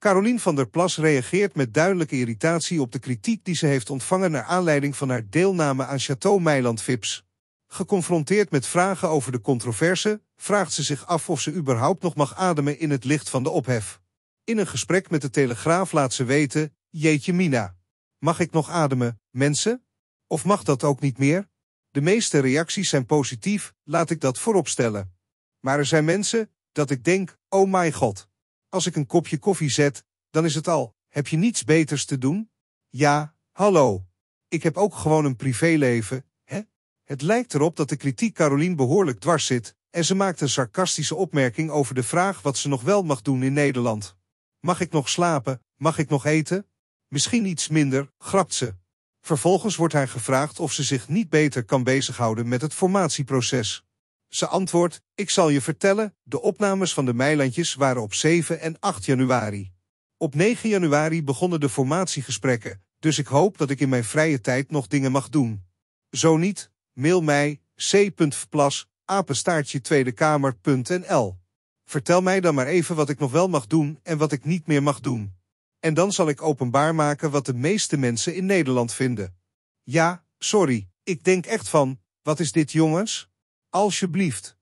Carolien van der Plas reageert met duidelijke irritatie op de kritiek die ze heeft ontvangen naar aanleiding van haar deelname aan Château Meiland Vips. Geconfronteerd met vragen over de controverse, vraagt ze zich af of ze überhaupt nog mag ademen in het licht van de ophef. In een gesprek met de Telegraaf laat ze weten, jeetje mina. Mag ik nog ademen, mensen? Of mag dat ook niet meer? De meeste reacties zijn positief, laat ik dat vooropstellen. Maar er zijn mensen, dat ik denk, oh my god. Als ik een kopje koffie zet, dan is het al. Heb je niets beters te doen? Ja, hallo. Ik heb ook gewoon een privéleven, hè? Het lijkt erop dat de kritiek Carolien behoorlijk dwars zit, en ze maakt een sarcastische opmerking over de vraag wat ze nog wel mag doen in Nederland. Mag ik nog slapen? Mag ik nog eten? Misschien iets minder, grapt ze. Vervolgens wordt haar gevraagd of ze zich niet beter kan bezighouden met het formatieproces. Ze antwoordt, ik zal je vertellen, de opnames van de Meilandjes waren op 7 en 8 januari. Op 9 januari begonnen de formatiegesprekken, dus ik hoop dat ik in mijn vrije tijd nog dingen mag doen. Zo niet, mail mij c.vplas, apenstaartje tweedekamer.nl. Vertel mij dan maar even wat ik nog wel mag doen en wat ik niet meer mag doen. En dan zal ik openbaar maken wat de meeste mensen in Nederland vinden. Ja, sorry, ik denk echt van, wat is dit jongens? Alsjeblieft.